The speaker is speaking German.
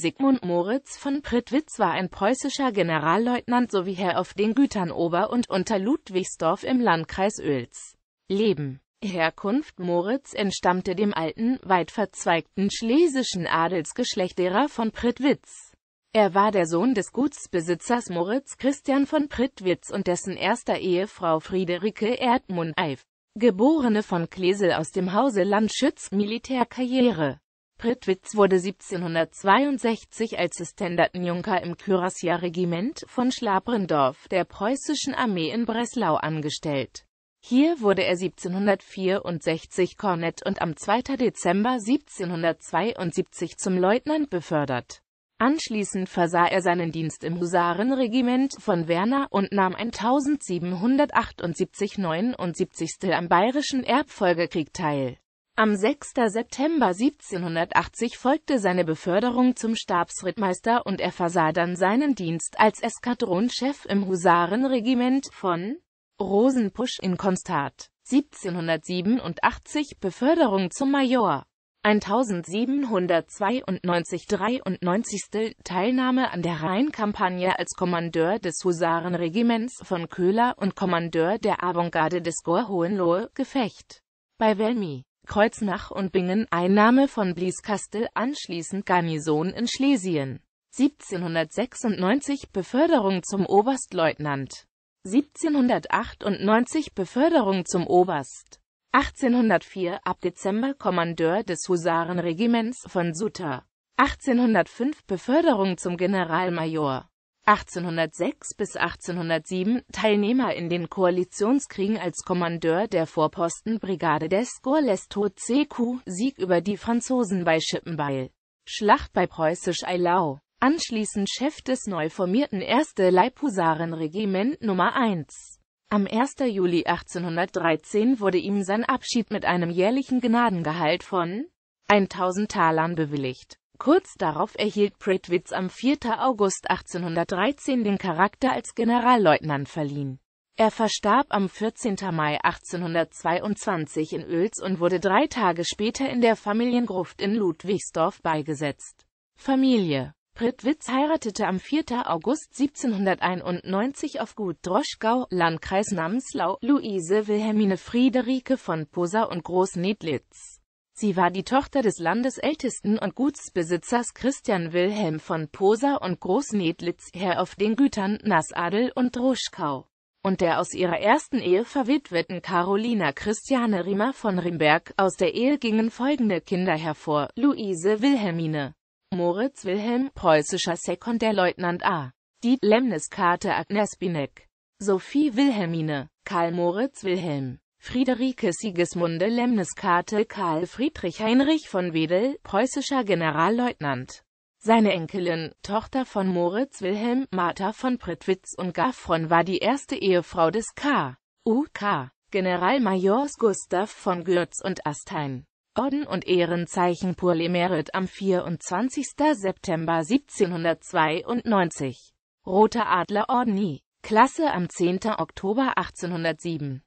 Sigmund Moritz von Prittwitz war ein preußischer Generalleutnant sowie Herr auf den Gütern Ober- und Unterludwigsdorf im Landkreis Oels. Leben Herkunft Moritz entstammte dem alten, weit verzweigten schlesischen Adelsgeschlecht derer von Prittwitz. Er war der Sohn des Gutsbesitzers Moritz Christian von Prittwitz und dessen erster Ehefrau Friederike Erdmund Eif, geborene von Klesel aus dem Hause Landschütz, Militärkarriere Prittwitz wurde 1762 als Sustendatenjunker im Kürassierregiment von Schlabrendorf der preußischen Armee in Breslau angestellt. Hier wurde er 1764 Kornett und am 2. Dezember 1772 zum Leutnant befördert. Anschließend versah er seinen Dienst im Husarenregiment von Werner und nahm 1778 79. am Bayerischen Erbfolgekrieg teil am 6. September 1780 folgte seine Beförderung zum Stabsrittmeister und er versah dann seinen Dienst als Eskadronchef im Husarenregiment von Rosenpusch in Konstat. 1787 Beförderung zum Major. 1792 93. Teilnahme an der Rheinkampagne als Kommandeur des Husarenregiments von Köhler und Kommandeur der Avantgarde des Gorhohenlohe Gefecht bei Velmi. Kreuznach und Bingen, Einnahme von Blieskastel, anschließend Garnison in Schlesien. 1796 Beförderung zum Oberstleutnant. 1798 Beförderung zum Oberst. 1804 ab Dezember Kommandeur des Husarenregiments von Sutter. 1805 Beförderung zum Generalmajor. 1806 bis 1807 Teilnehmer in den Koalitionskriegen als Kommandeur der Vorpostenbrigade des Gorlesteaux CQ, Sieg über die Franzosen bei Schippenbeil, Schlacht bei preußisch Eilau anschließend Chef des neu formierten 1. Leibhusarenregiment Nummer 1. Am 1. Juli 1813 wurde ihm sein Abschied mit einem jährlichen Gnadengehalt von 1000 Talern bewilligt Kurz darauf erhielt Prittwitz am 4. August 1813 den Charakter als Generalleutnant verliehen. Er verstarb am 14. Mai 1822 in Oels und wurde drei Tage später in der Familiengruft in Ludwigsdorf beigesetzt. Familie Prittwitz heiratete am 4. August 1791 auf Gut Droschgau, Landkreis Namslau, Luise Wilhelmine Friederike von Poser und Groß Nedlitz. Sie war die Tochter des Landesältesten und Gutsbesitzers Christian Wilhelm von Poser und Großnedlitz, Herr auf den Gütern Nassadel und Droschkau. und der aus ihrer ersten Ehe verwitweten Carolina Christiane Riemer von Rimberg. Aus der Ehe gingen folgende Kinder hervor, Luise Wilhelmine, Moritz Wilhelm, preußischer Sekundärleutnant A. Die Lemniskarte Agnes Binek, Sophie Wilhelmine, Karl Moritz Wilhelm, Friederike Sigismunde Lemniskate Karl Friedrich Heinrich von Wedel, preußischer Generalleutnant. Seine Enkelin, Tochter von Moritz Wilhelm, Martha von Prittwitz und Gaffron war die erste Ehefrau des K.U.K. Generalmajors Gustav von Goertz und Astein. Orden und Ehrenzeichen Pour les Mérite am 24. September 1792. Roter Adler Ordni. Klasse am 10. Oktober 1807.